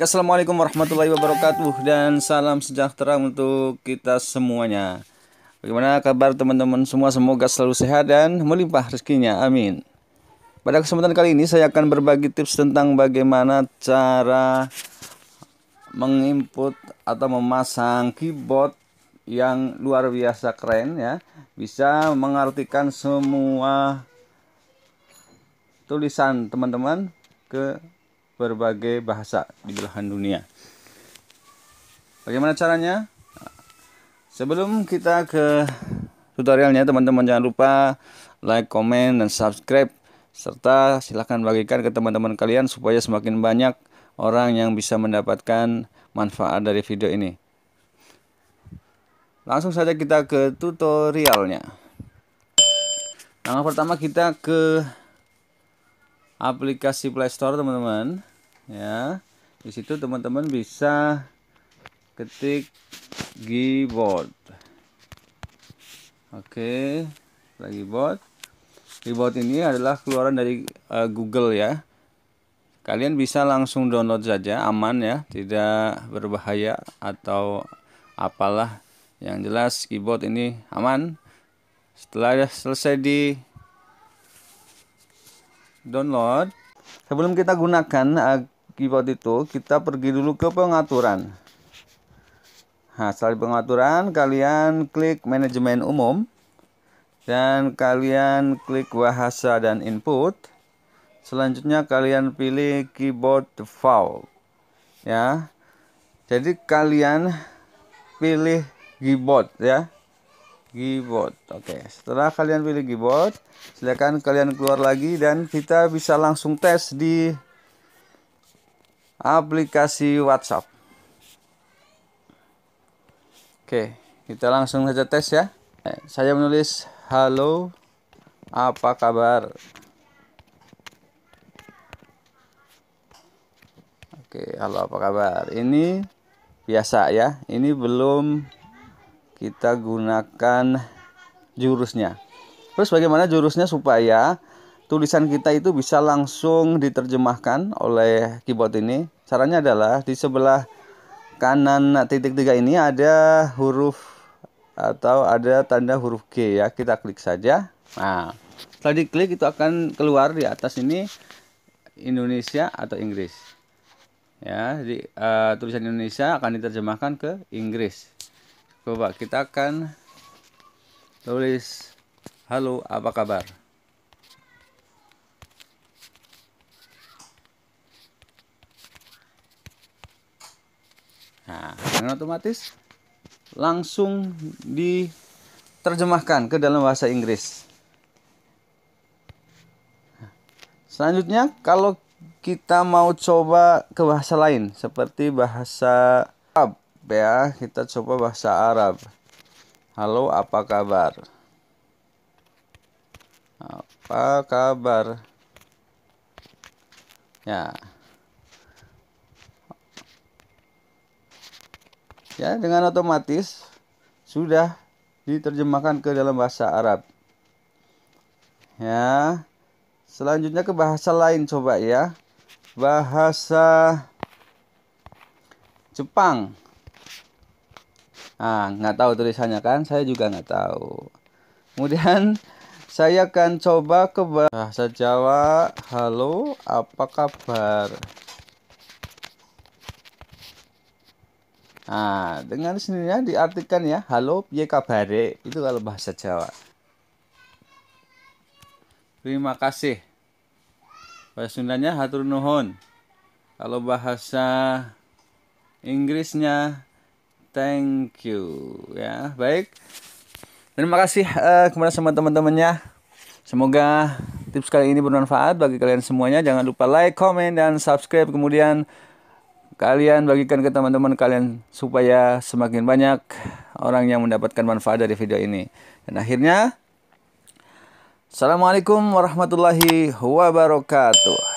Assalamualaikum warahmatullahi wabarakatuh dan salam sejahtera untuk kita semuanya. Bagaimana kabar teman-teman semua? Semoga selalu sehat dan melimpah rezekinya. Amin. Pada kesempatan kali ini saya akan berbagi tips tentang bagaimana cara menginput atau memasang keyboard yang luar biasa keren ya. Bisa mengartikan semua tulisan teman-teman ke berbagai bahasa di belahan dunia. Bagaimana caranya? Sebelum kita ke tutorialnya, teman-teman jangan lupa like, comment, dan subscribe serta silahkan bagikan ke teman-teman kalian supaya semakin banyak orang yang bisa mendapatkan manfaat dari video ini. Langsung saja kita ke tutorialnya. Langkah pertama kita ke aplikasi Play Store, teman-teman ya di situ teman-teman bisa ketik keyboard oke okay. lagi bot keyboard ini adalah keluaran dari uh, Google ya kalian bisa langsung download saja aman ya tidak berbahaya atau apalah yang jelas keyboard ini aman setelah selesai di download sebelum kita gunakan uh, keyboard itu kita pergi dulu ke pengaturan nah setelah pengaturan kalian klik manajemen umum dan kalian klik bahasa dan input selanjutnya kalian pilih keyboard default ya jadi kalian pilih keyboard ya keyboard oke setelah kalian pilih keyboard silakan kalian keluar lagi dan kita bisa langsung tes di aplikasi WhatsApp. Oke, kita langsung saja tes ya. Eh, saya menulis halo, apa kabar? Oke, halo apa kabar? Ini biasa ya. Ini belum kita gunakan jurusnya. Terus bagaimana jurusnya supaya tulisan kita itu bisa langsung diterjemahkan oleh keyboard ini Caranya adalah di sebelah kanan titik tiga ini ada huruf atau ada tanda huruf G ya. Kita klik saja. Nah, setelah diklik itu akan keluar di atas ini Indonesia atau Inggris. Ya, di uh, eh, tulisan Indonesia akan diterjemahkan ke Inggris. Coba kita akan tulis halo apa kabar. Nah, dengan otomatis langsung diterjemahkan ke dalam bahasa Inggris. Selanjutnya, kalau kita mau coba ke bahasa lain seperti bahasa Arab ya, kita coba bahasa Arab. Halo, apa kabar? Apa kabar? Ya. ya dengan otomatis sudah diterjemahkan ke dalam bahasa Arab. Ya. Selanjutnya ke bahasa lain coba ya. Bahasa Jepang. Ah, nggak tahu tulisannya kan? Saya juga nggak tahu. Kemudian saya akan coba ke bahasa Jawa. Halo, apa kabar? Nah, dengan sendirinya diartikan ya, halo piye kabare, itu kalau bahasa Jawa. Terima kasih. Bahasa Sundanya hatur nuhun. Kalau bahasa Inggrisnya thank you ya. Baik. Terima kasih uh, kepada semua teman-temannya. Semoga tips kali ini bermanfaat bagi kalian semuanya. Jangan lupa like, comment, dan subscribe. Kemudian kalian bagikan ke teman-teman kalian supaya semakin banyak orang yang mendapatkan manfaat dari video ini. Dan akhirnya Assalamualaikum warahmatullahi wabarakatuh.